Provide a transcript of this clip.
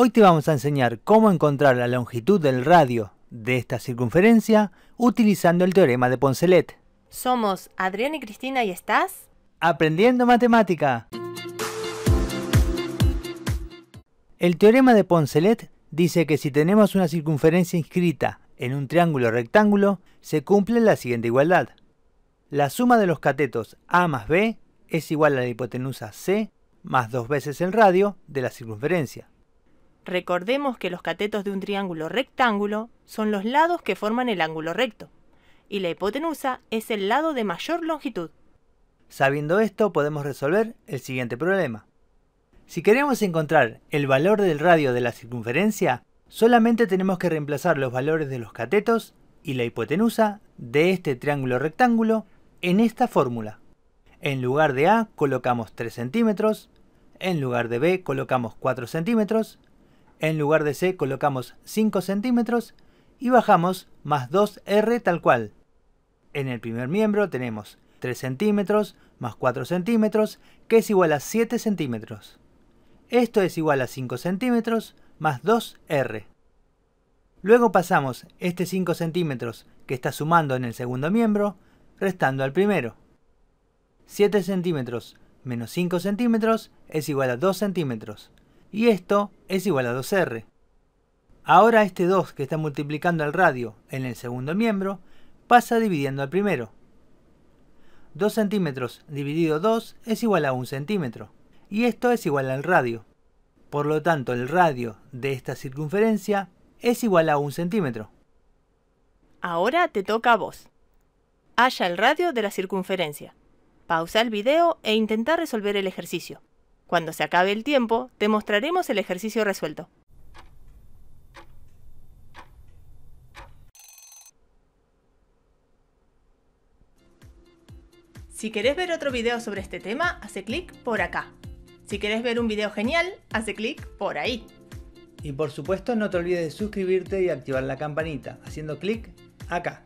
Hoy te vamos a enseñar cómo encontrar la longitud del radio de esta circunferencia utilizando el teorema de Poncelet. Somos Adrián y Cristina y estás aprendiendo matemática. El teorema de Poncelet dice que si tenemos una circunferencia inscrita en un triángulo rectángulo, se cumple la siguiente igualdad. La suma de los catetos A más B es igual a la hipotenusa C más dos veces el radio de la circunferencia. Recordemos que los catetos de un triángulo rectángulo son los lados que forman el ángulo recto, y la hipotenusa es el lado de mayor longitud. Sabiendo esto, podemos resolver el siguiente problema. Si queremos encontrar el valor del radio de la circunferencia, solamente tenemos que reemplazar los valores de los catetos y la hipotenusa de este triángulo rectángulo en esta fórmula. En lugar de A colocamos 3 centímetros, en lugar de B colocamos 4 centímetros en lugar de C colocamos 5 centímetros y bajamos más 2R tal cual. En el primer miembro tenemos 3 centímetros más 4 centímetros que es igual a 7 centímetros. Esto es igual a 5 centímetros más 2R. Luego pasamos este 5 centímetros que está sumando en el segundo miembro, restando al primero. 7 centímetros menos 5 centímetros es igual a 2 centímetros y esto es igual a 2R. Ahora este 2 que está multiplicando al radio en el segundo miembro pasa dividiendo al primero. 2 centímetros dividido 2 es igual a 1 centímetro y esto es igual al radio. Por lo tanto el radio de esta circunferencia es igual a 1 centímetro. Ahora te toca a vos. Halla el radio de la circunferencia. Pausa el video e intenta resolver el ejercicio. Cuando se acabe el tiempo, te mostraremos el ejercicio resuelto. Si querés ver otro video sobre este tema, hace clic por acá. Si querés ver un video genial, hace clic por ahí. Y por supuesto no te olvides de suscribirte y activar la campanita haciendo clic acá.